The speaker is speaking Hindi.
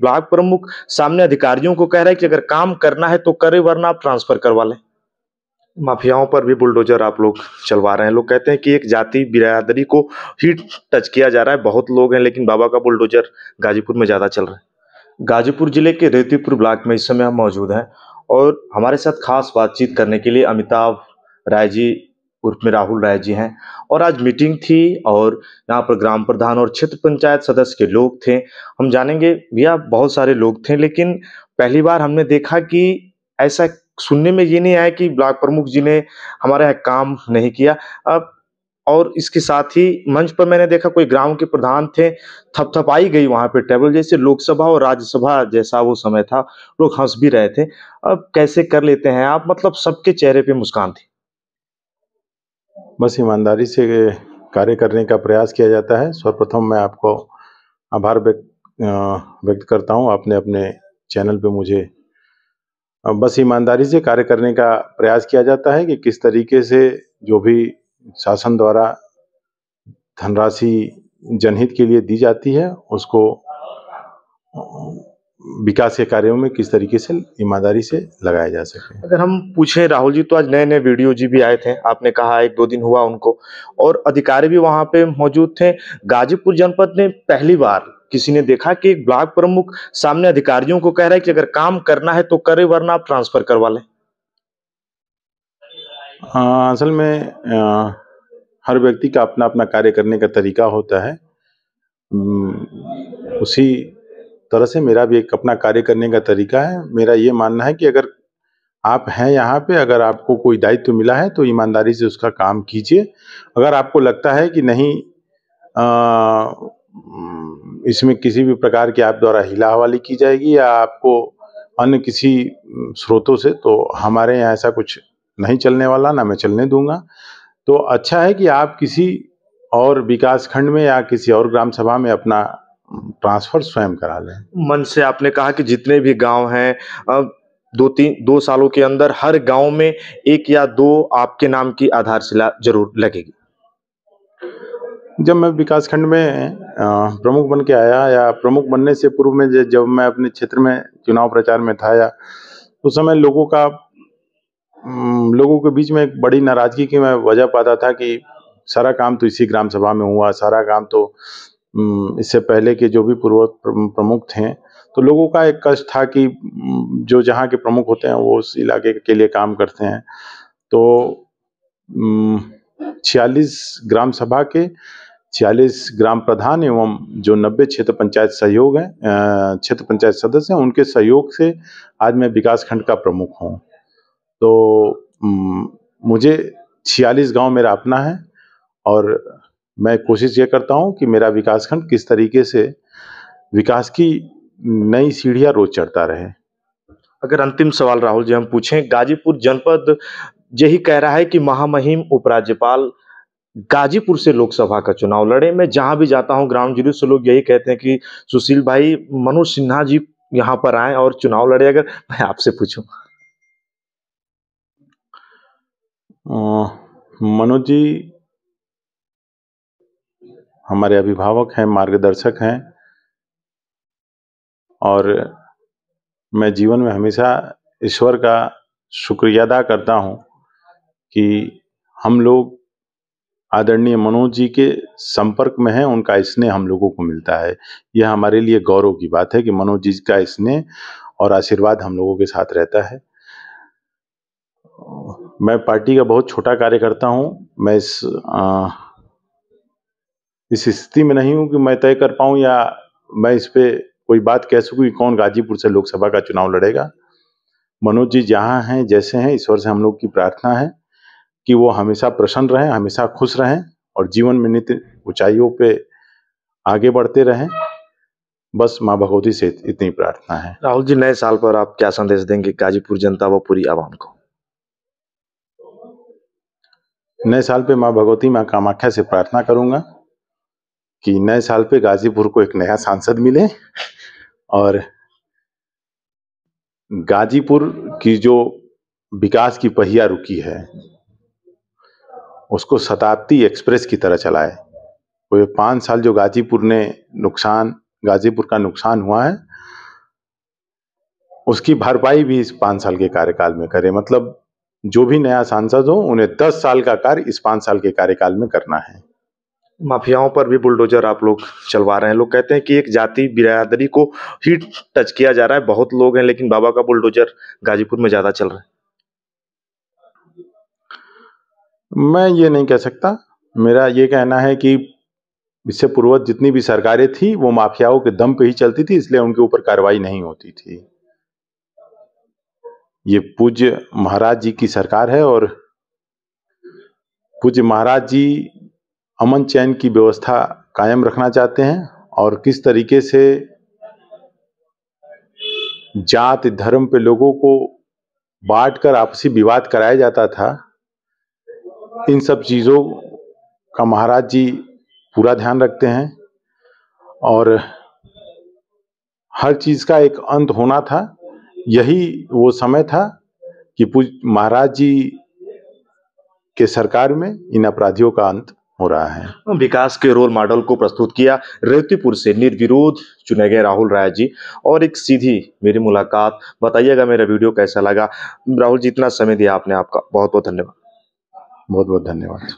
ब्लॉक प्रमुख सामने अधिकारियों को कह रहा है कि अगर काम करना है तो करे वरना आप ट्रांसफर करवा लें माफियाओं पर भी बुलडोजर आप लोग चलवा रहे हैं लोग कहते हैं कि एक जाति बिरादरी को ही टच किया जा रहा है बहुत लोग हैं लेकिन बाबा का बुलडोजर गाजीपुर में ज़्यादा चल रहा है गाजीपुर जिले के रेतीपुर ब्लॉक में इस समय हम मौजूद हैं और हमारे साथ खास बातचीत करने के लिए अमिताभ राय जी उर्फ में राहुल राय जी हैं और आज मीटिंग थी और यहाँ पर ग्राम प्रधान और क्षेत्र पंचायत सदस्य के लोग थे हम जानेंगे भैया बहुत सारे लोग थे लेकिन पहली बार हमने देखा कि ऐसा सुनने में ये नहीं आया कि ब्लॉक प्रमुख जी ने हमारे यहाँ काम नहीं किया अब और इसके साथ ही मंच पर मैंने देखा कोई ग्राम के प्रधान थे थपथपाई गई वहां पे टेबल जैसे लोकसभा और राज्यसभा जैसा वो समय था लोग हंस भी रहे थे अब कैसे कर लेते हैं आप मतलब सबके चेहरे पे मुस्कान थी बस ईमानदारी से कार्य करने का प्रयास किया जाता है सर्वप्रथम मैं आपको आभार व्यक्त व्यक्त करता हूँ आपने अपने चैनल पे मुझे बस ईमानदारी से कार्य करने का प्रयास किया जाता है कि किस तरीके से जो भी शासन द्वारा धनराशि जनहित के लिए दी जाती है उसको विकास के कार्यों में किस तरीके से ईमानदारी से लगाया जा सके अगर हम पूछे राहुल जी तो आज नए नए वीडियो जी भी आए थे आपने कहा एक दो दिन हुआ उनको और अधिकारी भी वहां पे मौजूद थे गाजीपुर जनपद ने पहली बार किसी ने देखा कि एक ब्लॉक प्रमुख सामने अधिकारियों को कह रहा है कि अगर काम करना है तो करे वरना आप ट्रांसफर करवा लें असल में आ, हर व्यक्ति का अपना अपना कार्य करने का तरीका होता है उसी तरह से मेरा भी एक अपना कार्य करने का तरीका है मेरा ये मानना है कि अगर आप हैं यहाँ पे अगर आपको कोई दायित्व तो मिला है तो ईमानदारी से उसका काम कीजिए अगर आपको लगता है कि नहीं आ, इसमें किसी भी प्रकार की आप द्वारा हिला हवाली की जाएगी या आपको अन्य किसी स्रोतों से तो हमारे यहाँ ऐसा कुछ नहीं चलने वाला ना मैं चलने दूंगा तो अच्छा है कि आप किसी और विकास खंड में या किसी और ग्राम सभा में अपना ट्रांसफर स्वयं करा लें मन से आपने कहा कि जितने भी गांव हैं अब दो तीन दो सालों के अंदर हर गांव में एक या दो आपके नाम की आधारशिला जरूर लगेगी जब मैं विकासखंड में प्रमुख बन के आया या प्रमुख बनने से पूर्व में जब मैं अपने क्षेत्र में चुनाव प्रचार में था या उस समय लोगों का लोगों के बीच में एक बड़ी नाराजगी की मैं वजह पाता था कि सारा काम तो इसी ग्राम सभा में हुआ सारा काम तो हम्म, इससे पहले के जो भी पूर्व प्रमुख थे तो लोगों का एक कष्ट था कि हम्म, जो जहाँ के प्रमुख होते हैं वो उस इलाके के लिए काम करते हैं तो हम्म, छियालीस ग्राम सभा के छियालीस ग्राम प्रधान एवं जो नब्बे क्षेत्र पंचायत सहयोग हैं क्षेत्र पंचायत सदस्य हैं उनके सहयोग से आज मैं विकास खंड का प्रमुख हूँ तो मुझे छियालीस गांव मेरा अपना है और मैं कोशिश ये करता हूँ कि मेरा विकासखंड किस तरीके से विकास की नई सीढ़ियाँ रोज चढ़ता रहे अगर अंतिम सवाल राहुल जी हम पूछें गाजीपुर जनपद यही कह रहा है कि महामहिम उपराज्यपाल गाजीपुर से लोकसभा का चुनाव लड़े मैं जहां भी जाता हूं ग्राउंड जीरो से लोग यही कहते हैं कि सुशील भाई मनोज सिन्हा जी यहां पर आए और चुनाव लड़े अगर मैं आपसे पूछूं मनोज जी हमारे अभिभावक हैं मार्गदर्शक हैं और मैं जीवन में हमेशा ईश्वर का शुक्रिया अदा करता हूं कि हम लोग आदरणीय मनोज जी के संपर्क में हैं उनका स्नेह हम लोगों को मिलता है यह हमारे लिए गौरव की बात है कि मनोज जी का स्नेह और आशीर्वाद हम लोगों के साथ रहता है मैं पार्टी का बहुत छोटा कार्यकर्ता हूँ मैं इस आ, इस स्थिति में नहीं हूं कि मैं तय कर पाऊं या मैं इस पर कोई बात कह सकूं कि कौन गाजीपुर से लोकसभा का चुनाव लड़ेगा मनोज जी जहां हैं जैसे हैं ईश्वर से हम लोग की प्रार्थना है कि वो हमेशा प्रसन्न रहें हमेशा खुश रहें और जीवन में नित्य ऊंचाइयों पे आगे बढ़ते रहें बस माँ भगवती से इतनी प्रार्थना है राहुल जी नए साल पर आप क्या संदेश देंगे गाजीपुर जनता व पूरी आवाम को नए साल पे माँ भगवती माँ कामाख्या से प्रार्थना करूंगा कि नए साल पे गाजीपुर को एक नया सांसद मिले और गाजीपुर की जो विकास की पहिया रुकी है उसको शताब्दी एक्सप्रेस की तरह चलाए वो ये पाँच साल जो गाजीपुर ने नुकसान गाजीपुर का नुकसान हुआ है उसकी भरपाई भी इस पाँच साल के कार्यकाल में करे मतलब जो भी नया सांसद हो उन्हें दस साल का कार्य इस पाँच साल के कार्यकाल में करना है माफियाओं पर भी बुलडोजर आप लोग चलवा रहे हैं लोग कहते हैं कि एक जाति बिरादरी को ही टच किया जा रहा है बहुत लोग हैं लेकिन बाबा का बुलडोजर गाजीपुर में ज्यादा चल रहा है मैं ये नहीं कह सकता मेरा ये कहना है कि इससे पूर्वज जितनी भी सरकारें थी वो माफियाओं के दम पे ही चलती थी इसलिए उनके ऊपर कार्रवाई नहीं होती थी ये पूज्य महाराज जी की सरकार है और पूज्य महाराज जी अमन चैन की व्यवस्था कायम रखना चाहते हैं और किस तरीके से जात धर्म पे लोगों को बांट कर आपसी विवाद कराया जाता था इन सब चीज़ों का महाराज जी पूरा ध्यान रखते हैं और हर चीज़ का एक अंत होना था यही वो समय था कि महाराज जी के सरकार में इन अपराधियों का अंत हो रहा है विकास के रोल मॉडल को प्रस्तुत किया रेवतीपुर से निर्विरोध चुने गए राहुल राय जी और एक सीधी मेरी मुलाकात बताइएगा मेरा वीडियो कैसा लगा राहुल जी इतना समय दिया आपने आपका बहुत बहुत धन्यवाद बहुत बहुत धन्यवाद